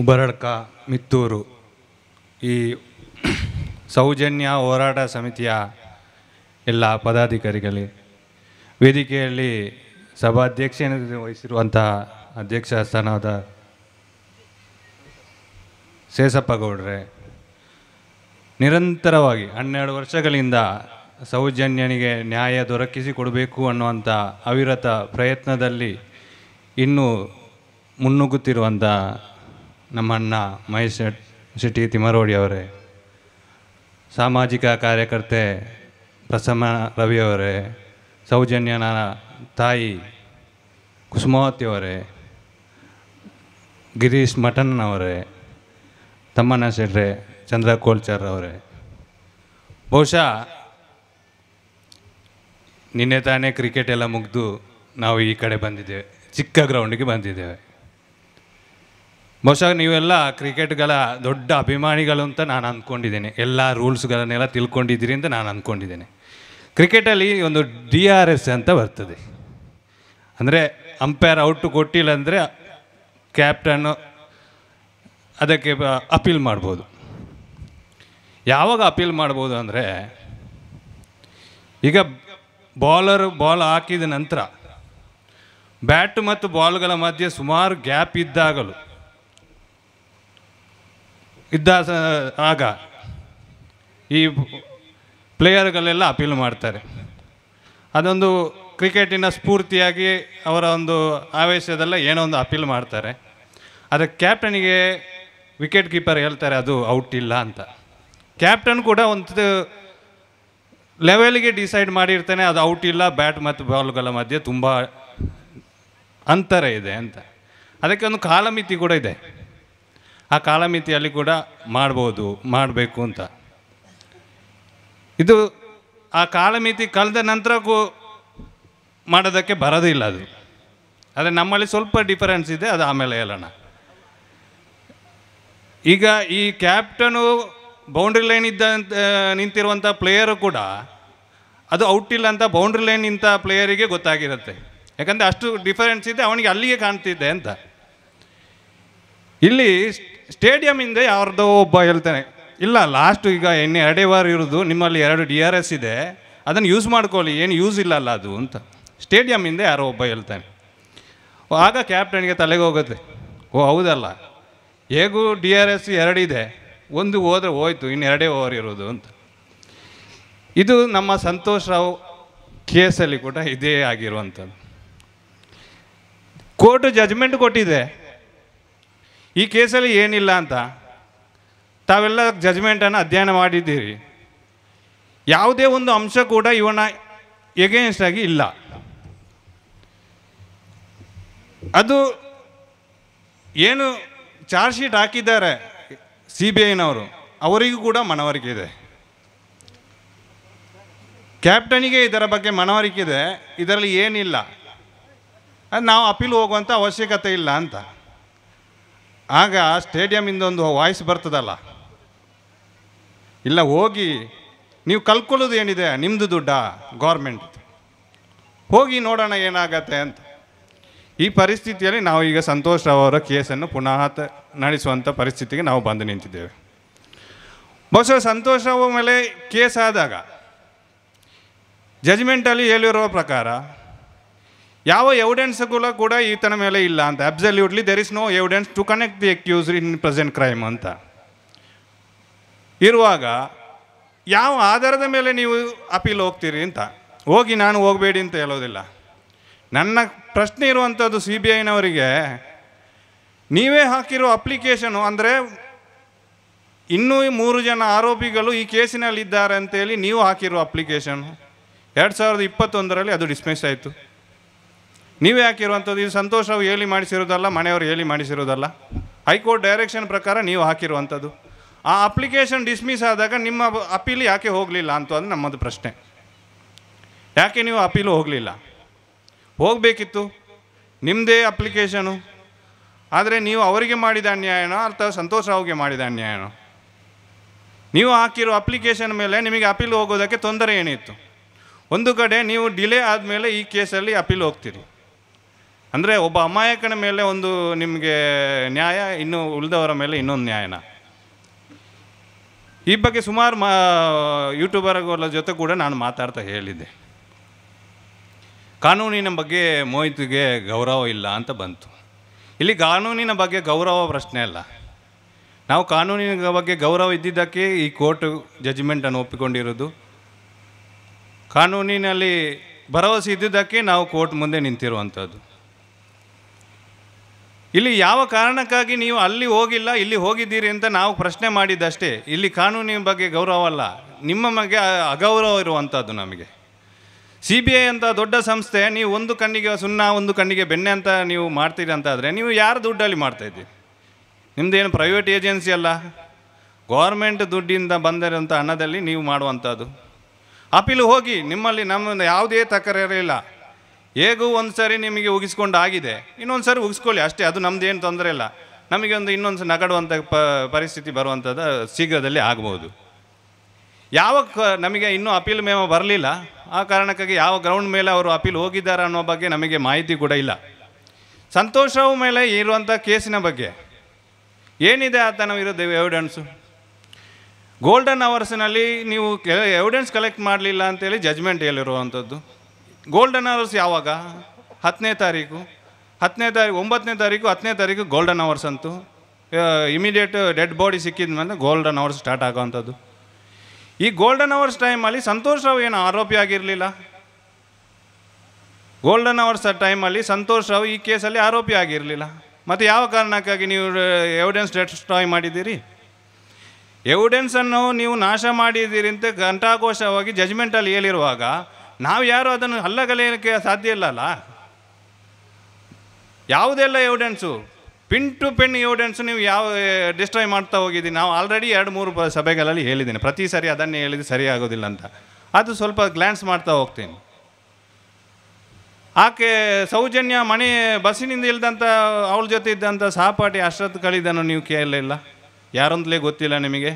ಉಬರಡ್ಕ ಮಿತ್ತೂರು ಈ ಸೌಜನ್ಯ ಹೋರಾಟ ಸಮಿತಿಯ ಎಲ್ಲ ಪದಾಧಿಕಾರಿಗಳಿಗೆ ವೇದಿಕೆಯಲ್ಲಿ ಸಭಾಧ್ಯಕ್ಷ ವಹಿಸಿರುವಂತಹ ಅಧ್ಯಕ್ಷ ಸ್ಥಾನದ ಗೌಡ್ರೆ ನಿರಂತರವಾಗಿ ಹನ್ನೆರಡು ವರ್ಷಗಳಿಂದ ಸೌಜನ್ಯನಿಗೆ ನ್ಯಾಯ ದೊರಕಿಸಿ ಕೊಡಬೇಕು ಅನ್ನುವಂಥ ಅವಿರತ ಪ್ರಯತ್ನದಲ್ಲಿ ಇನ್ನೂ ಮುನ್ನುಗ್ಗುತ್ತಿರುವಂಥ ನಮ್ಮ ಅಣ್ಣ ಮಹೇಶ್ ಶೆಟ್ಟಿ ತಿಮ್ಮರೋಡಿ ಅವರೇ ಸಾಮಾಜಿಕ ಕಾರ್ಯಕರ್ತೆ ಪ್ರಸನ್ನ ರವಿಯವರೇ ಸೌಜನ್ಯನ ತಾಯಿ ಕುಸುಮಾವತಿಯವರೇ ಗಿರೀಶ್ ಮಠನ್ನವರೇ ತಮ್ಮಣ್ಣ ಶೆಟ್ರೆ ಚಂದ್ರ ಕೋಲ್ಚರ್ ಅವರೇ ಬಹುಶಃ ನಿನ್ನೆ ತಾನೇ ಕ್ರಿಕೆಟ್ ಎಲ್ಲ ಮುಗಿದು ನಾವು ಈ ಕಡೆ ಬಂದಿದ್ದೇವೆ ಚಿಕ್ಕ ಗ್ರೌಂಡಿಗೆ ಬಂದಿದ್ದೇವೆ ಬಹುಶಃ ನೀವೆಲ್ಲ ಕ್ರಿಕೆಟ್ಗಳ ದೊಡ್ಡ ಅಭಿಮಾನಿಗಳು ಅಂತ ನಾನು ಅಂದ್ಕೊಂಡಿದ್ದೇನೆ ಎಲ್ಲ ರೂಲ್ಸ್ಗಳನ್ನೆಲ್ಲ ತಿಳ್ಕೊಂಡಿದ್ದೀರಿ ಅಂತ ನಾನು ಅಂದ್ಕೊಂಡಿದ್ದೇನೆ ಕ್ರಿಕೆಟಲ್ಲಿ ಒಂದು ಡಿ ಆರ್ ಎಸ್ ಅಂತ ಬರ್ತದೆ ಅಂದರೆ ಅಂಪೈರ್ ಔಟ್ ಕೊಟ್ಟಿಲ್ಲ ಅಂದರೆ ಕ್ಯಾಪ್ಟನ್ನು ಅದಕ್ಕೆ ಅಪೀಲ್ ಮಾಡ್ಬೋದು ಯಾವಾಗ ಅಪೀಲ್ ಮಾಡ್ಬೋದು ಅಂದರೆ ಈಗ ಬಾಲರು ಬಾಲ್ ಹಾಕಿದ ನಂತರ ಬ್ಯಾಟ್ ಮತ್ತು ಬಾಲ್ಗಳ ಮಧ್ಯೆ ಸುಮಾರು ಗ್ಯಾಪ್ ಇದ್ದಾಗಲೂ ಇದ್ದ ಆಗ ಈ ಪ್ಲೇಯರ್ಗಳೆಲ್ಲ ಅಪೀಲ್ ಮಾಡ್ತಾರೆ ಅದೊಂದು ಕ್ರಿಕೆಟಿನ ಸ್ಫೂರ್ತಿಯಾಗಿ ಅವರ ಒಂದು ಆವೇಶದಲ್ಲ ಏನೋ ಒಂದು ಅಪೀಲ್ ಮಾಡ್ತಾರೆ ಆದರೆ ಕ್ಯಾಪ್ಟನಿಗೆ ವಿಕೆಟ್ ಕೀಪರ್ ಹೇಳ್ತಾರೆ ಅದು ಔಟ್ ಇಲ್ಲ ಅಂತ ಕ್ಯಾಪ್ಟನ್ ಕೂಡ ಒಂದು ಲೆವೆಲ್ಗೆ ಡಿಸೈಡ್ ಮಾಡಿರ್ತಾನೆ ಅದು ಔಟ್ ಇಲ್ಲ ಬ್ಯಾಟ್ ಮತ್ತು ಬಾಲ್ಗಳ ಮಧ್ಯೆ ತುಂಬ ಅಂತರ ಇದೆ ಅಂತ ಅದಕ್ಕೆ ಒಂದು ಕಾಲಮಿತಿ ಕೂಡ ಇದೆ ಆ ಕಾಲಮಿತಿಯಲ್ಲಿ ಕೂಡ ಮಾಡ್ಬೋದು ಮಾಡಬೇಕು ಅಂತ ಇದು ಆ ಕಾಲಮಿತಿ ಕಳೆದ ನಂತರಕ್ಕೂ ಮಾಡೋದಕ್ಕೆ ಬರೋದಿಲ್ಲ ಅದು ಆದರೆ ನಮ್ಮಲ್ಲಿ ಸ್ವಲ್ಪ ಡಿಫರೆನ್ಸ್ ಇದೆ ಅದು ಆಮೇಲೆ ಹೇಳೋಣ ಈಗ ಈ ಕ್ಯಾಪ್ಟನು ಬೌಂಡ್ರಿ ಲೈನ್ ಇದ್ದ ನಿಂತಿರುವಂಥ ಪ್ಲೇಯರು ಕೂಡ ಅದು ಔಟ್ ಇಲ್ಲ ಅಂತ ಬೌಂಡ್ರಿ ಲೈನ್ ಇಂಥ ಪ್ಲೇಯರಿಗೆ ಗೊತ್ತಾಗಿರುತ್ತೆ ಯಾಕಂದರೆ ಅಷ್ಟು ಡಿಫರೆನ್ಸ್ ಇದೆ ಅವನಿಗೆ ಅಲ್ಲಿಗೆ ಕಾಣ್ತಿದ್ದೆ ಅಂತ ಇಲ್ಲಿ ಸ್ಟೇಡಿಯಮಿಂದ ಯಾರ್ದೋ ಒಬ್ಬ ಹೇಳ್ತಾನೆ ಇಲ್ಲ ಲಾಸ್ಟ್ ಈಗ ಎಣ್ಣೆ ಎರಡೇ ವಾರ ಇರೋದು ನಿಮ್ಮಲ್ಲಿ ಎರಡು ಡಿ ಆರ್ ಎಸ್ ಇದೆ ಅದನ್ನು ಯೂಸ್ ಮಾಡ್ಕೊಳ್ಳಿ ಏನು ಯೂಸ್ ಇಲ್ಲ ಅಲ್ಲ ಅದು ಅಂತ ಸ್ಟೇಡಿಯಮಿಂದ ಯಾರೋ ಒಬ್ಬ ಹೇಳ್ತಾನೆ ಆಗ ಕ್ಯಾಪ್ಟನ್ಗೆ ತಲೆಗೆ ಹೋಗುತ್ತೆ ಓ ಹೌದಲ್ಲ ಹೇಗೂ ಡಿ ಆರ್ ಎಸ್ ಎರಡಿದೆ ಒಂದು ಹೋದರೆ ಹೋಯ್ತು ಇನ್ನು ಎರಡೇ ಓವರ್ ಇರೋದು ಅಂತ ಇದು ನಮ್ಮ ಸಂತೋಷ್ ರಾವ್ ಕೇಸಲ್ಲಿ ಕೂಡ ಇದೇ ಆಗಿರುವಂಥದ್ದು ಕೋರ್ಟ್ ಜಜ್ಮೆಂಟ್ ಕೊಟ್ಟಿದೆ ಈ ಕೇಸಲ್ಲಿ ಏನಿಲ್ಲ ಅಂತ ತಾವೆಲ್ಲ ಜಜ್ಮೆಂಟನ್ನು ಅಧ್ಯಯನ ಮಾಡಿದ್ದೀರಿ ಯಾವುದೇ ಒಂದು ಅಂಶ ಕೂಡ ಇವನ ಎಗೇನ್ಸ್ಟ್ ಆಗಿ ಇಲ್ಲ ಅದು ಏನು ಚಾರ್ಜ್ ಶೀಟ್ ಹಾಕಿದ್ದಾರೆ ಸಿ ಬಿ ಐನವರು ಅವರಿಗೂ ಕೂಡ ಮನವರಿಕೆ ಇದೆ ಕ್ಯಾಪ್ಟನಿಗೆ ಇದರ ಬಗ್ಗೆ ಮನವರಿಕೆ ಇದೆ ಇದರಲ್ಲಿ ಏನಿಲ್ಲ ಅದು ನಾವು ಅಪೀಲ್ ಹೋಗುವಂಥ ಅವಶ್ಯಕತೆ ಇಲ್ಲ ಅಂತ ಆಗ ಸ್ಟೇಡಿಯಮಿಂದ ಒಂದು ವಾಯ್ಸ್ ಬರ್ತದಲ್ಲ ಇಲ್ಲ ಹೋಗಿ ನೀವು ಕಲ್ಕೊಳ್ಳೋದು ಏನಿದೆ ನಿಮ್ಮದು ದುಡ್ಡ ಗೌರ್ಮೆಂಟ್ ಹೋಗಿ ನೋಡೋಣ ಏನಾಗತ್ತೆ ಅಂತ ಈ ಪರಿಸ್ಥಿತಿಯಲ್ಲಿ ನಾವು ಈಗ ಸಂತೋಷ್ ಅವರ ಕೇಸನ್ನು ಪುನಃ ನಡೆಸುವಂಥ ಪರಿಸ್ಥಿತಿಗೆ ನಾವು ಬಂದು ನಿಂತಿದ್ದೇವೆ ಬಹುಶಃ ಸಂತೋಷ್ ರಾವ್ ಮೇಲೆ ಕೇಸ್ ಆದಾಗ ಜಜ್ಮೆಂಟಲ್ಲಿ ಹೇಳಿರುವ ಪ್ರಕಾರ ಯಾವ ಎವಿಡೆನ್ಸ್ಗಳು ಕೂಡ ಈತನ ಮೇಲೆ ಇಲ್ಲ ಅಂತ absolutely there is no evidence to connect the accuse in present crime ಅಂತ ಇರುವಾಗ ಯಾವ ಆಧಾರದ ಮೇಲೆ ನೀವು ಅಪೀಲ್ ಹೋಗ್ತೀರಿ ಅಂತ ಹೋಗಿ ನಾನು ಹೋಗಬೇಡಿ ಅಂತ ಹೇಳೋದಿಲ್ಲ ನನ್ನ ಪ್ರಶ್ನೆ ಇರುವಂಥದ್ದು ಸಿ ಬಿ ಐನವರಿಗೆ ನೀವೇ ಹಾಕಿರೋ ಅಪ್ಲಿಕೇಶನು ಅಂದರೆ ಇನ್ನೂ ಮೂರು ಜನ ಆರೋಪಿಗಳು ಈ ಕೇಸಿನಲ್ಲಿದ್ದಾರೆ ಅಂತೇಳಿ ನೀವು ಹಾಕಿರೋ ಅಪ್ಲಿಕೇಶನು ಎರಡು ಸಾವಿರದ ಇಪ್ಪತ್ತೊಂದರಲ್ಲಿ ಅದು ಡಿಸ್ಮಿಸ್ ಆಯಿತು ನೀವೇ ಹಾಕಿರುವಂಥದ್ದು ಇದು ಸಂತೋಷವು ಹೇಳಿ ಮಾಡಿಸಿರೋದಲ್ಲ ಮನೆಯವರು ಹೇಳಿ ಮಾಡಿಸಿರೋದಲ್ಲ ಹೈಕೋರ್ಟ್ ಡೈರೆಕ್ಷನ್ ಪ್ರಕಾರ ನೀವು ಹಾಕಿರುವಂಥದ್ದು ಆ ಅಪ್ಲಿಕೇಶನ್ ಡಿಸ್ಮಿಸ್ ಆದಾಗ ನಿಮ್ಮ ಅಪೀಲ್ ಯಾಕೆ ಹೋಗಲಿಲ್ಲ ಅಂತ ಅದು ನಮ್ಮದು ಪ್ರಶ್ನೆ ಯಾಕೆ ನೀವು ಅಪೀಲು ಹೋಗಲಿಲ್ಲ ಹೋಗಬೇಕಿತ್ತು ನಿಮ್ಮದೇ ಅಪ್ಲಿಕೇಶನು ಆದರೆ ನೀವು ಅವರಿಗೆ ಮಾಡಿದ ಅನ್ಯಾಯನೋ ಅಥವಾ ಸಂತೋಷ ಅವ್ರಿಗೆ ಮಾಡಿದ ಅನ್ಯಾಯನೋ ನೀವು ಹಾಕಿರೋ ಅಪ್ಲಿಕೇಶನ್ ಮೇಲೆ ನಿಮಗೆ ಅಪೀಲ್ ಹೋಗೋದಕ್ಕೆ ತೊಂದರೆ ಏನಿತ್ತು ಒಂದು ಕಡೆ ನೀವು ಡಿಲೇ ಆದಮೇಲೆ ಈ ಕೇಸಲ್ಲಿ ಅಪೀಲ್ ಹೋಗ್ತೀರಿ ಅಂದರೆ ಒಬ್ಬ ಅಮಾಯಕನ ಮೇಲೆ ಒಂದು ನಿಮಗೆ ನ್ಯಾಯ ಇನ್ನು ಉಳಿದವರ ಮೇಲೆ ಇನ್ನೊಂದು ನ್ಯಾಯನ ಈ ಬಗ್ಗೆ ಸುಮಾರು ಮಾ ಯೂಟ್ಯೂಬರ್ಗಳ ಜೊತೆ ಕೂಡ ನಾನು ಮಾತಾಡ್ತಾ ಹೇಳಿದ್ದೆ ಕಾನೂನಿನ ಬಗ್ಗೆ ಮೋಹಿತಿಗೆ ಗೌರವ ಇಲ್ಲ ಅಂತ ಬಂತು ಇಲ್ಲಿ ಕಾನೂನಿನ ಬಗ್ಗೆ ಗೌರವ ಪ್ರಶ್ನೆ ಅಲ್ಲ ನಾವು ಕಾನೂನಿನ ಬಗ್ಗೆ ಗೌರವ ಇದ್ದಿದ್ದಕ್ಕೆ ಈ ಕೋರ್ಟ್ ಜಜ್ಮೆಂಟನ್ನು ಒಪ್ಪಿಕೊಂಡಿರೋದು ಕಾನೂನಿನಲ್ಲಿ ಭರವಸೆ ಇದ್ದಿದ್ದಕ್ಕೆ ನಾವು ಕೋರ್ಟ್ ಮುಂದೆ ನಿಂತಿರುವಂಥದ್ದು ಇಲ್ಲಿ ಯಾವ ಕಾರಣಕ್ಕಾಗಿ ನೀವು ಅಲ್ಲಿ ಹೋಗಿಲ್ಲ ಇಲ್ಲಿ ಹೋಗಿದ್ದೀರಿ ಅಂತ ನಾವು ಪ್ರಶ್ನೆ ಮಾಡಿದ್ದಷ್ಟೇ ಇಲ್ಲಿ ಕಾನೂನಿನ ಬಗ್ಗೆ ಗೌರವ ಅಲ್ಲ ನಿಮ್ಮ ಬಗ್ಗೆ ಅಗೌರವ ಇರುವಂಥದ್ದು ನಮಗೆ ಸಿ ಬಿ ಐ ಅಂತ ದೊಡ್ಡ ಸಂಸ್ಥೆ ನೀವು ಒಂದು ಕಣ್ಣಿಗೆ ಸುಣ್ಣ ಒಂದು ಕಣ್ಣಿಗೆ ಬೆಣ್ಣೆ ಅಂತ ನೀವು ಮಾಡ್ತೀರಿ ಆದರೆ ನೀವು ಯಾರು ದುಡ್ಡಲ್ಲಿ ಮಾಡ್ತಾಯಿದ್ದೀರಿ ನಿಮ್ಮದೇನು ಪ್ರೈವೇಟ್ ಏಜೆನ್ಸಿ ಅಲ್ಲ ಗೌರ್ಮೆಂಟ್ ದುಡ್ಡಿಂದ ಬಂದಿರೋಂಥ ಹಣದಲ್ಲಿ ನೀವು ಮಾಡುವಂಥದ್ದು ಅಪೀಲು ಹೋಗಿ ನಿಮ್ಮಲ್ಲಿ ನಮ್ಮ ಯಾವುದೇ ಇಲ್ಲ ಹೇಗೂ ಒಂದು ಸಾರಿ ನಿಮಗೆ ಉಗಿಸ್ಕೊಂಡು ಆಗಿದೆ ಇನ್ನೊಂದು ಸಾರಿ ಉಗಿಸ್ಕೊಳ್ಳಿ ಅಷ್ಟೇ ಅದು ನಮ್ದು ಏನು ತೊಂದರೆ ಇಲ್ಲ ನಮಗೆ ಒಂದು ಇನ್ನೊಂದು ನಗಡುವಂಥ ಪ ಪರಿಸ್ಥಿತಿ ಬರುವಂಥದ್ದು ಶೀಘ್ರದಲ್ಲಿ ಆಗ್ಬೋದು ಯಾವ ನಮಗೆ ಇನ್ನೂ ಅಪೀಲ್ ಮೇವ ಬರಲಿಲ್ಲ ಆ ಕಾರಣಕ್ಕಾಗಿ ಯಾವ ಗ್ರೌಂಡ್ ಮೇಲೆ ಅವರು ಅಪೀಲ್ ಹೋಗಿದ್ದಾರೆ ಅನ್ನೋ ಬಗ್ಗೆ ನಮಗೆ ಮಾಹಿತಿ ಕೂಡ ಇಲ್ಲ ಸಂತೋಷವು ಮೇಲೆ ಇರುವಂಥ ಕೇಸಿನ ಬಗ್ಗೆ ಏನಿದೆ ನಾವು ವಿರುದ್ಧ ಎವಿಡೆನ್ಸು ಗೋಲ್ಡನ್ ಅವರ್ಸ್ನಲ್ಲಿ ನೀವು ಎವಿಡೆನ್ಸ್ ಕಲೆಕ್ಟ್ ಮಾಡಲಿಲ್ಲ ಅಂತೇಳಿ ಜಜ್ಮೆಂಟ್ ಹೇಳಿರುವಂಥದ್ದು ಗೋಲ್ಡನ್ ಅವರ್ಸ್ ಯಾವಾಗ ಹತ್ತನೇ ತಾರೀಕು ಹತ್ತನೇ ತಾರೀಕು ಒಂಬತ್ತನೇ ತಾರೀಕು ಹತ್ತನೇ ತಾರೀಕು ಗೋಲ್ಡನ್ ಅವರ್ಸ್ ಅಂತೂ ಇಮಿಡಿಯೇಟ್ ಡೆಡ್ ಬಾಡಿ ಸಿಕ್ಕಿದ ಮೇಲೆ ಗೋಲ್ಡನ್ ಅವರ್ಸ್ ಸ್ಟಾರ್ಟ್ ಆಗೋವಂಥದ್ದು ಈ ಗೋಲ್ಡನ್ ಅವರ್ಸ್ ಟೈಮಲ್ಲಿ ಸಂತೋಷ್ ರಾವ್ ಏನು ಆರೋಪಿ ಆಗಿರಲಿಲ್ಲ ಗೋಲ್ಡನ್ ಅವರ್ಸ್ ಟೈಮಲ್ಲಿ ಸಂತೋಷ್ ರಾವ್ ಈ ಕೇಸಲ್ಲಿ ಆರೋಪಿ ಆಗಿರಲಿಲ್ಲ ಮತ್ತು ಯಾವ ಕಾರಣಕ್ಕಾಗಿ ನೀವು ಎವಿಡೆನ್ಸ್ ಡೆಸ್ಟ್ರಾಯ್ ಮಾಡಿದ್ದೀರಿ ಎವಿಡೆನ್ಸನ್ನು ನೀವು ನಾಶ ಮಾಡಿದ್ದೀರಿ ಅಂತ ಗಂಟಾಘೋಷವಾಗಿ ಜಜ್ಮೆಂಟಲ್ಲಿ ಹೇಳಿರುವಾಗ ನಾವು ಯಾರು ಅದನ್ನು ಹಲ್ಲಗಲೆಯಕ್ಕೆ ಸಾಧ್ಯ ಇಲ್ಲ ಅಲ್ಲ ಯಾವುದೆಲ್ಲ evidence pin to pin evidence ನೀವು ಯಾವ ಡಿಸ್ಟ್ರಾಯ್ ಮಾಡ್ತಾ ಹೋಗಿದ್ದೀನಿ ನಾವು ಆಲ್ರೆಡಿ ಎರಡು ಮೂರು ಸಭೆಗಳಲ್ಲಿ ಹೇಳಿದ್ದೀನಿ ಪ್ರತಿ ಸಾರಿ ಅದನ್ನೇ ಹೇಳಿದ್ರೆ ಸರಿ ಆಗೋದಿಲ್ಲ ಅಂತ ಅದು ಸ್ವಲ್ಪ ಗ್ಲ್ಯಾನ್ಸ್ ಮಾಡ್ತಾ ಹೋಗ್ತೀನಿ ಆಕೆ ಸೌಜನ್ಯ ಮನೆ ಬಸ್ಸಿನಿಂದ ಇಲ್ದಂಥ ಅವಳ ಜೊತೆ ಇದ್ದಂಥ ಸಹಪಾಠಿ ಅಷ್ಟೊತ್ತು ಕಳಿದನು ನೀವು ಕೇಳಲಿಲ್ಲ ಯಾರೊಂದಲೇ ಗೊತ್ತಿಲ್ಲ ನಿಮಗೆ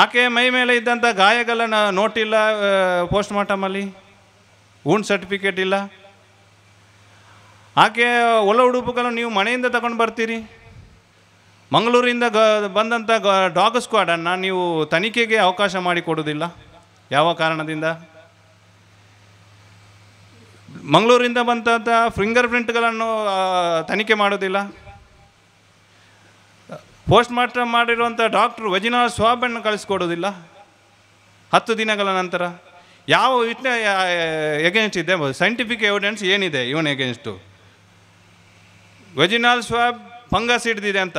ಆಕೆ ಮೈ ಮೇಲೆ ಇದ್ದಂಥ ಗಾಯಗಳನ್ನ ನೋಟಿಲ್ಲ ಪೋಸ್ಟ್ ಮಾರ್ಟಮಲ್ಲಿ ಊನ್ ಸರ್ಟಿಫಿಕೇಟ್ ಇಲ್ಲ ಆಕೆ ಒಳ ಉಡುಪುಗಳನ್ನು ನೀವು ಮನೆಯಿಂದ ತಗೊಂಡು ಬರ್ತೀರಿ ಮಂಗಳೂರಿಂದ ಗ ಬಂದಂಥ ಗ ಡಾಗ್ ಸ್ಕ್ವಾಡನ್ನು ನೀವು ತನಿಖೆಗೆ ಅವಕಾಶ ಮಾಡಿಕೊಡೋದಿಲ್ಲ ಯಾವ ಕಾರಣದಿಂದ ಮಂಗಳೂರಿಂದ ಬಂದಂಥ ಫಿಂಗರ್ ಪ್ರಿಂಟ್ಗಳನ್ನು ತನಿಖೆ ಮಾಡೋದಿಲ್ಲ ಪೋಸ್ಟ್ ಮಾರ್ಟಮ್ ಮಾಡಿರುವಂಥ ಡಾಕ್ಟ್ರು ವೆಜಿನಾಲ್ ಸ್ವಾಬನ್ನು ಕಳಿಸ್ಕೊಡೋದಿಲ್ಲ ಹತ್ತು ದಿನಗಳ ನಂತರ ಯಾವ ವಿಟ್ನೆ ಎಗೇನ್ಸ್ಟ್ ಇದೆ ಸೈಂಟಿಫಿಕ್ ಎವಿಡೆನ್ಸ್ ಏನಿದೆ ಇವನ್ ಎಗೇನ್ಸ್ಟು ವೆಜಿನಾಲ್ ಸ್ವಾಬ್ ಫಂಗಸ್ ಹಿಡ್ದಿದೆ ಅಂತ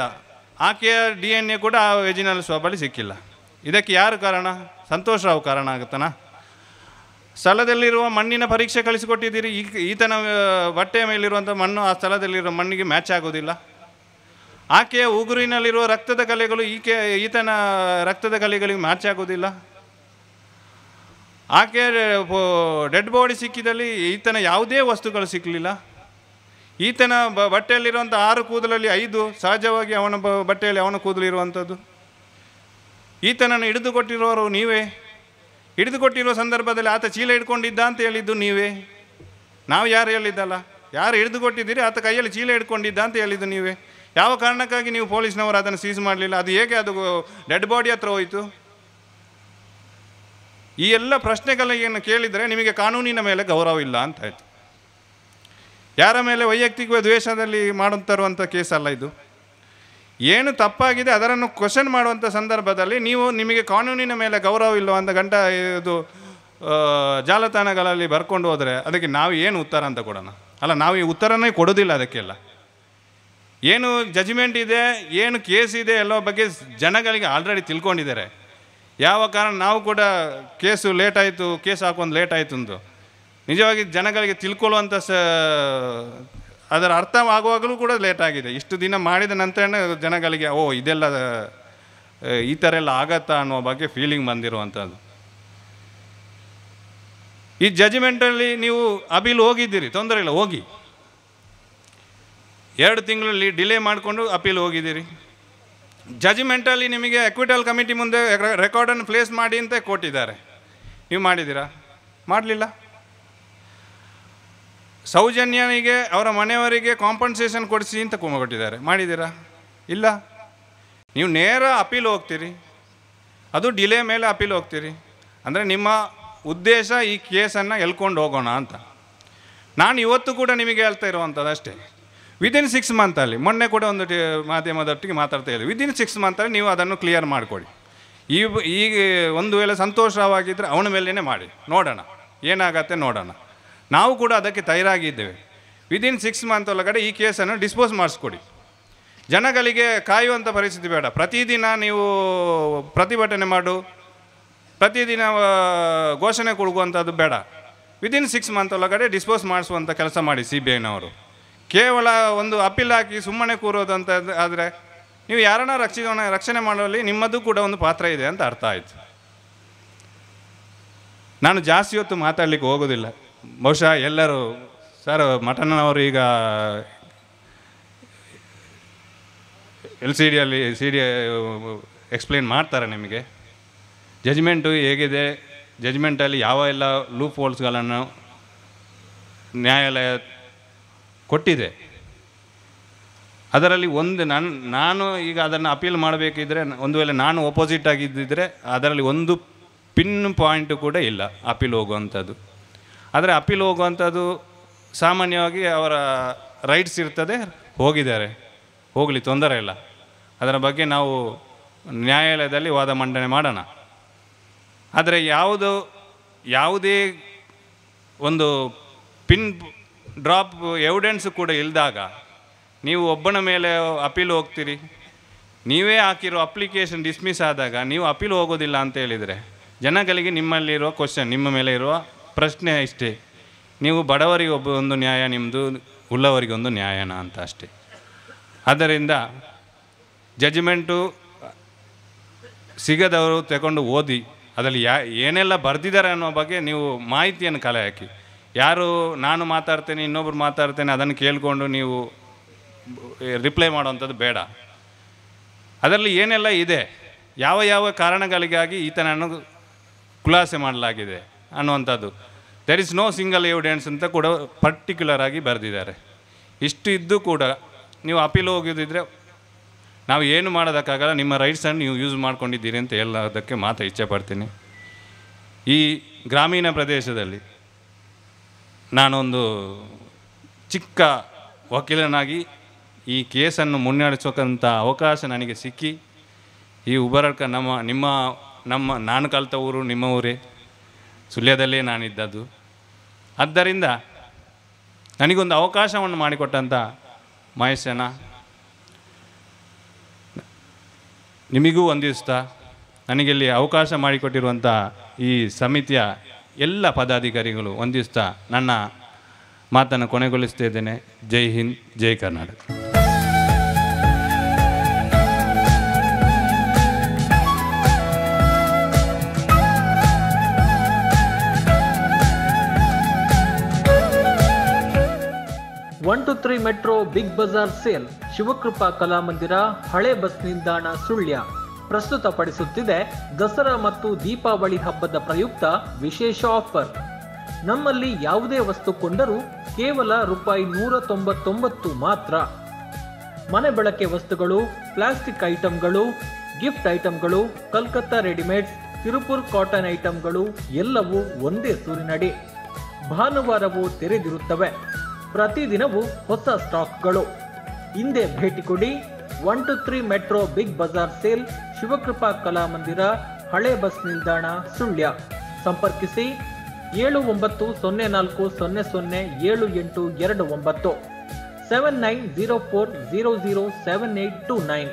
ಆಕೆಯ ಡಿ ಎನ್ ಎ ಕೂಡ ಆ ವೆಜಿನಲ್ ಸ್ವಾಬಲ್ಲಿ ಸಿಕ್ಕಿಲ್ಲ ಇದಕ್ಕೆ ಯಾರು ಕಾರಣ ಸಂತೋಷ್ ರಾವ್ ಕಾರಣ ಆಗುತ್ತಾನ ಸ್ಥಳದಲ್ಲಿರುವ ಮಣ್ಣಿನ ಪರೀಕ್ಷೆ ಕಳಿಸಿಕೊಟ್ಟಿದ್ದೀರಿ ಈ ಈತನ ಬಟ್ಟೆಯ ಮೇಲಿರುವಂಥ ಮಣ್ಣು ಆ ಸ್ಥಳದಲ್ಲಿರೋ ಮಣ್ಣಿಗೆ ಮ್ಯಾಚ್ ಆಗೋದಿಲ್ಲ ಆಕೆಯ ಉಗುರಿನಲ್ಲಿರುವ ರಕ್ತದ ಕಲೆಗಳು ಈಕೆ ಈತನ ರಕ್ತದ ಕಲೆಗಳಿಗೆ ಮ್ಯಾಚ್ ಆಗೋದಿಲ್ಲ ಆಕೆ ಡೆಡ್ ಬಾಡಿ ಸಿಕ್ಕಿದಲ್ಲಿ ಈತನ ಯಾವುದೇ ವಸ್ತುಗಳು ಸಿಕ್ಕಲಿಲ್ಲ ಈತನ ಬ ಬಟ್ಟೆಯಲ್ಲಿರುವಂಥ ಆರು ಕೂದಲಲ್ಲಿ ಐದು ಸಹಜವಾಗಿ ಅವನ ಬ ಬಟ್ಟೆಯಲ್ಲಿ ಅವನ ಕೂದಲಿರುವಂಥದ್ದು ಈತನನ್ನು ಹಿಡಿದುಕೊಟ್ಟಿರುವವರು ನೀವೇ ಹಿಡಿದುಕೊಟ್ಟಿರುವ ಸಂದರ್ಭದಲ್ಲಿ ಆತ ಚೀಲ ಹಿಡ್ಕೊಂಡಿದ್ದ ಅಂತ ಹೇಳಿದ್ದು ನೀವೇ ನಾವು ಯಾರು ಹೇಳಿದ್ದಲ್ಲ ಯಾರು ಹಿಡಿದುಕೊಟ್ಟಿದ್ದೀರಿ ಆತ ಕೈಯಲ್ಲಿ ಚೀಲ ಹಿಡ್ಕೊಂಡಿದ್ದ ಅಂತ ಹೇಳಿದ್ದು ನೀವೇ ಯಾವ ಕಾರಣಕ್ಕಾಗಿ ನೀವು ಪೊಲೀಸ್ನವರು ಅದನ್ನು ಸೀಸ್ ಮಾಡಲಿಲ್ಲ ಅದು ಹೇಗೆ ಅದು ಡೆಡ್ ಬಾಡಿ ಹತ್ರ ಹೋಯಿತು ಈ ಎಲ್ಲ ಪ್ರಶ್ನೆಗಳನ್ನು ಕೇಳಿದರೆ ನಿಮಗೆ ಕಾನೂನಿನ ಮೇಲೆ ಗೌರವ ಇಲ್ಲ ಅಂತ ಆಯಿತು ಯಾರ ಮೇಲೆ ವೈಯಕ್ತಿಕ ದ್ವೇಷದಲ್ಲಿ ಮಾಡುತ್ತಿರುವಂಥ ಕೇಸಲ್ಲ ಇದು ಏನು ತಪ್ಪಾಗಿದೆ ಅದರನ್ನು ಕ್ವಶನ್ ಮಾಡುವಂಥ ಸಂದರ್ಭದಲ್ಲಿ ನೀವು ನಿಮಗೆ ಕಾನೂನಿನ ಮೇಲೆ ಗೌರವ ಇಲ್ಲ ಅಂತ ಗಂಟ ಇದು ಜಾಲತಾಣಗಳಲ್ಲಿ ಬರ್ಕೊಂಡು ಹೋದರೆ ಅದಕ್ಕೆ ನಾವು ಏನು ಉತ್ತರ ಅಂತ ಕೊಡೋಣ ಅಲ್ಲ ನಾವು ಈ ಉತ್ತರನೇ ಕೊಡೋದಿಲ್ಲ ಅದಕ್ಕೆಲ್ಲ ಏನು ಜಜ್ಮೆಂಟ್ ಇದೆ ಏನು ಕೇಸ್ ಇದೆ ಎಲ್ಲೋ ಬಗ್ಗೆ ಜನಗಳಿಗೆ ಆಲ್ರೆಡಿ ತಿಳ್ಕೊಂಡಿದ್ದಾರೆ ಯಾವ ಕಾರಣ ನಾವು ಕೂಡ ಕೇಸು ಲೇಟ್ ಆಯಿತು ಕೇಸ್ ಹಾಕೊಂಡು ಲೇಟ್ ಆಯಿತು ಅಂದು ನಿಜವಾಗಿ ಜನಗಳಿಗೆ ತಿಳ್ಕೊಳ್ಳುವಂಥ ಸ ಅದರ ಅರ್ಥ ಆಗುವಾಗಲೂ ಕೂಡ ಲೇಟ್ ಆಗಿದೆ ಇಷ್ಟು ದಿನ ಮಾಡಿದ ನಂತರ ಜನಗಳಿಗೆ ಓ ಇದೆಲ್ಲ ಈ ಥರ ಎಲ್ಲ ಆಗತ್ತಾ ಅನ್ನೋ ಬಗ್ಗೆ ಫೀಲಿಂಗ್ ಬಂದಿರುವಂಥದ್ದು ಈ ಜಜ್ಮೆಂಟಲ್ಲಿ ನೀವು ಅಬಿಲ್ ಹೋಗಿದ್ದೀರಿ ತೊಂದರೆ ಇಲ್ಲ ಹೋಗಿ ಎರಡು ತಿಂಗಳಲ್ಲಿ ಡಿಲೇ ಮಾಡಿಕೊಂಡು ಅಪೀಲ್ ಹೋಗಿದ್ದೀರಿ ಜಜ್ಮೆಂಟಲ್ಲಿ ನಿಮಗೆ ಎಕ್ವಿಟಲ್ ಕಮಿಟಿ ಮುಂದೆ ರೆಕಾರ್ಡನ್ನು ಪ್ಲೇಸ್ ಮಾಡಿ ಅಂತ ಕೊಟ್ಟಿದ್ದಾರೆ ನೀವು ಮಾಡಿದ್ದೀರಾ ಮಾಡಲಿಲ್ಲ ಸೌಜನ್ಯನಿಗೆ ಅವರ ಮನೆಯವರಿಗೆ ಕಾಂಪನ್ಸೇಷನ್ ಕೊಡಿಸಿ ಅಂತ ಕೊಟ್ಟಿದ್ದಾರೆ ಮಾಡಿದ್ದೀರಾ ಇಲ್ಲ ನೀವು ನೇರ ಅಪೀಲ್ ಹೋಗ್ತೀರಿ ಅದು ಡಿಲೇ ಮೇಲೆ ಅಪೀಲ್ ಹೋಗ್ತೀರಿ ಅಂದರೆ ನಿಮ್ಮ ಉದ್ದೇಶ ಈ ಕೇಸನ್ನು ಎಲ್ಕೊಂಡು ಹೋಗೋಣ ಅಂತ ನಾನು ಇವತ್ತು ಕೂಡ ನಿಮಗೆ ಹೇಳ್ತಾ ಇರುವಂಥದ್ದು ಅಷ್ಟೇ ವಿದಿನ್ ಸಿಕ್ಸ್ ಮಂತಲ್ಲಿ ಮೊನ್ನೆ ಕೂಡ ಒಂದು ಮಾಧ್ಯಮದೊಟ್ಟಿಗೆ ಮಾತಾಡ್ತಾ ಇದ್ದೀವಿ ವಿದಿನ್ ಸಿಕ್ಸ್ ಮಂತಲ್ಲಿ ನೀವು ಅದನ್ನು ಕ್ಲಿಯರ್ ಮಾಡಿಕೊಡಿ ಈ ಈಗ ಒಂದು ವೇಳೆ ಸಂತೋಷವಾಗಿದ್ದರೆ ಅವನ ಮೇಲೇ ಮಾಡಿ ನೋಡೋಣ ಏನಾಗತ್ತೆ ನೋಡೋಣ ನಾವು ಕೂಡ ಅದಕ್ಕೆ ತಯಾರಾಗಿದ್ದೇವೆ ವಿದಿನ್ ಸಿಕ್ಸ್ ಮಂತ್ ಒಳಗಡೆ ಈ ಕೇಸನ್ನು ಡಿಸ್ಪೋಸ್ ಮಾಡಿಸ್ಕೊಡಿ ಜನಗಳಿಗೆ ಕಾಯುವಂಥ ಪರಿಸ್ಥಿತಿ ಬೇಡ ಪ್ರತಿದಿನ ನೀವು ಪ್ರತಿಭಟನೆ ಮಾಡು ಪ್ರತಿದಿನ ಘೋಷಣೆ ಕೊಡುವಂಥದ್ದು ಬೇಡ ವಿದಿನ್ ಸಿಕ್ಸ್ ಮಂತ್ ಒಳಗಡೆ ಡಿಸ್ಪೋಸ್ ಮಾಡಿಸುವಂಥ ಕೆಲಸ ಮಾಡಿ ಸಿ ಬಿ ಐನವರು ಕೇವಲ ಒಂದು ಅಪೀಲ್ ಹಾಕಿ ಸುಮ್ಮನೆ ಕೂರೋದು ಅಂತ ಆದರೆ ನೀವು ಯಾರನ್ನ ರಕ್ಷಿಸೋಣ ರಕ್ಷಣೆ ಮಾಡೋಲ್ಲಿ ನಿಮ್ಮದು ಕೂಡ ಒಂದು ಪಾತ್ರ ಇದೆ ಅಂತ ಅರ್ಥ ಆಯಿತು ನಾನು ಜಾಸ್ತಿ ಹೊತ್ತು ಮಾತಾಡಲಿಕ್ಕೆ ಹೋಗೋದಿಲ್ಲ ಬಹುಶಃ ಎಲ್ಲರೂ ಸರ್ ಮಠನವರು ಈಗ ಎಲ್ ಸಿ ಡಿಯಲ್ಲಿ ಸಿ ಡಿ ಎಕ್ಸ್ಪ್ಲೇನ್ ಮಾಡ್ತಾರೆ ನಿಮಗೆ ಜಜ್ಮೆಂಟು ಹೇಗಿದೆ ಜಜ್ಮೆಂಟಲ್ಲಿ ಯಾವ ಎಲ್ಲ ಲೂಪ್ ಹೋಲ್ಸ್ಗಳನ್ನು ನ್ಯಾಯಾಲಯ ಕೊಟ್ಟಿದೆ ಅದರಲ್ಲಿ ಒಂದು ನನ್ನ ನಾನು ಈಗ ಅದನ್ನು ಅಪೀಲ್ ಮಾಡಬೇಕಿದ್ರೆ ಒಂದು ವೇಳೆ ನಾನು ಒಪೋಸಿಟ್ ಆಗಿದ್ದಿದ್ರೆ ಅದರಲ್ಲಿ ಒಂದು ಪಿನ್ ಪಾಯಿಂಟು ಕೂಡ ಇಲ್ಲ ಅಪೀಲ್ ಹೋಗುವಂಥದ್ದು ಆದರೆ ಅಪೀಲ್ ಹೋಗುವಂಥದ್ದು ಸಾಮಾನ್ಯವಾಗಿ ಅವರ ರೈಟ್ಸ್ ಇರ್ತದೆ ಹೋಗಿದ್ದಾರೆ ಹೋಗಲಿ ತೊಂದರೆ ಇಲ್ಲ ಅದರ ಬಗ್ಗೆ ನಾವು ನ್ಯಾಯಾಲಯದಲ್ಲಿ ವಾದ ಮಂಡನೆ ಮಾಡೋಣ ಆದರೆ ಯಾವುದು ಯಾವುದೇ ಒಂದು ಪಿನ್ ಡ್ರಾಪ್ ಎವಿಡೆನ್ಸ್ ಕೂಡ ಇಲ್ಲದಾಗ ನೀವು ಒಬ್ಬನ ಮೇಲೆ ಅಪೀಲ್ ಹೋಗ್ತೀರಿ ನೀವೇ ಹಾಕಿರೋ ಅಪ್ಲಿಕೇಶನ್ ಡಿಸ್ಮಿಸ್ ಆದಾಗ ನೀವು ಅಪೀಲ್ ಹೋಗೋದಿಲ್ಲ ಅಂತ ಹೇಳಿದರೆ ಜನಗಳಿಗೆ ನಿಮ್ಮಲ್ಲಿರುವ ಕ್ವಶನ್ ನಿಮ್ಮ ಮೇಲೆ ಇರುವ ಪ್ರಶ್ನೆ ಇಷ್ಟೇ ನೀವು ಬಡವರಿಗೆ ಒಬ್ಬ ಒಂದು ನ್ಯಾಯ ನಿಮ್ಮದು ಉಳ್ಳವರಿಗೆ ಒಂದು ನ್ಯಾಯನ ಅಂತ ಅಷ್ಟೇ ಆದ್ದರಿಂದ ಜಜ್ಮೆಂಟು ಸಿಗದವರು ತಗೊಂಡು ಓದಿ ಅದರಲ್ಲಿ ಯಾ ಏನೆಲ್ಲ ಬರೆದಿದ್ದಾರೆ ಅನ್ನೋ ಬಗ್ಗೆ ನೀವು ಮಾಹಿತಿಯನ್ನು ಕಲೆ ಹಾಕಿ ಯಾರು ನಾನು ಮಾತಾಡ್ತೇನೆ ಇನ್ನೊಬ್ರು ಮಾತಾಡ್ತೇನೆ ಅದನ್ನು ಕೇಳಿಕೊಂಡು ನೀವು ರಿಪ್ಲೈ ಮಾಡುವಂಥದ್ದು ಬೇಡ ಅದರಲ್ಲಿ ಏನೆಲ್ಲ ಇದೆ ಯಾವ ಯಾವ ಕಾರಣಗಳಿಗಾಗಿ ಈತನನ್ನು ಖುಲಾಸೆ ಮಾಡಲಾಗಿದೆ ಅನ್ನುವಂಥದ್ದು there is no single evidence ಅಂತ ಕೂಡ ಪರ್ಟಿಕ್ಯುಲರ್ ಆಗಿ ಬರೆದಿದ್ದಾರೆ ಇಷ್ಟು ಇದ್ದು ಕೂಡ ನೀವು ಅಪೀಲ್ ಹೋಗಿದ್ದಿದ್ರೆ ನಾವು ಏನು ಮಾಡೋದಕ್ಕಾಗಲ್ಲ ನಿಮ್ಮ ರೈಟ್ಸನ್ನು ನೀವು ಯೂಸ್ ಮಾಡ್ಕೊಂಡಿದ್ದೀರಿ ಅಂತ ಹೇಳೋದಕ್ಕೆ ಮಾತು ಇಚ್ಛೆ ಪಡ್ತೀನಿ ಈ ಗ್ರಾಮೀಣ ಪ್ರದೇಶದಲ್ಲಿ ನಾನೊಂದು ಚಿಕ್ಕ ವಕೀಲನಾಗಿ ಈ ಕೇಸನ್ನು ಮುನ್ನಡೆಸೋಕ್ಕಂಥ ಅವಕಾಶ ನನಗೆ ಸಿಕ್ಕಿ ಈ ಉಬರಕ ನಮ್ಮ ನಿಮ್ಮ ನಮ್ಮ ನಾನು ಕಲಿತ ಊರು ನಿಮ್ಮ ಊರೇ ಸುಳ್ಯದಲ್ಲೇ ನಾನಿದ್ದದ್ದು ಆದ್ದರಿಂದ ನನಗೊಂದು ಅವಕಾಶವನ್ನು ಮಾಡಿಕೊಟ್ಟಂಥ ಮಹೇಶನ ನಿಮಗೂ ಒಂದಿಸ್ತಾ ಇಲ್ಲಿ ಅವಕಾಶ ಮಾಡಿಕೊಟ್ಟಿರುವಂಥ ಈ ಸಮಿತಿಯ ಎಲ್ಲ ಪದಾಧಿಕಾರಿಗಳು ಒಂದಿಸ್ತಾ ನನ್ನ ಮಾತನ್ನು ಕೊನೆಗೊಳಿಸ್ತಾ ಇದ್ದೇನೆ Jai Hind Jai Karnataka one two three metro big bazaar sale Shivakrupa Kalamandira ಹಳೆ ಬಸ್ ನಿಲ್ದಾಣ ಸುಳ್ಯ ಪ್ರಸ್ತುತಪಡಿಸುತ್ತಿದೆ ದಸರಾ ಮತ್ತು ದೀಪಾವಳಿ ಹಬ್ಬದ ಪ್ರಯುಕ್ತ ವಿಶೇಷ ಆಫರ್ ನಮ್ಮಲ್ಲಿ ಯಾವುದೇ ವಸ್ತು ಕೊಂಡರೂ ಕೇವಲ ರೂಪಾಯಿ ನೂರ ತೊಂಬತ್ತೊಂಬತ್ತು ಮಾತ್ರ ಮನೆ ಬಳಕೆ ವಸ್ತುಗಳು ಪ್ಲಾಸ್ಟಿಕ್ ಐಟಂಗಳು ಗಿಫ್ಟ್ ಐಟಂಗಳು ಕಲ್ಕತ್ತಾ ರೆಡಿಮೇಡ್ಸ್ ತಿರುಪುರ್ ಕಾಟನ್ ಐಟಂಗಳು ಎಲ್ಲವೂ ಒಂದೇ ಸೂರಿನಡಿ ಭಾನುವಾರವೂ ತೆರೆದಿರುತ್ತವೆ ಪ್ರತಿದಿನವೂ ಹೊಸ ಸ್ಟಾಕ್ಗಳು ಹಿಂದೆ ಭೇಟಿ ಕೊಡಿ one two three metro big bazaar sale Shivakrupa Kalamandira ಹಳೆ ಬಸ್ ನಿಲ್ದಾಣ ಸುಳ್ಯ ಸಂಪರ್ಕಿಸಿ ಏಳು ಒಂಬತ್ತು ಸೊನ್ನೆ ನಾಲ್ಕು ಸೊನ್ನೆ ಸೊನ್ನೆ ಏಳು ಎಂಟು ಎರಡು ಒಂಬತ್ತು seven nine zero four zero zero seven eight two nine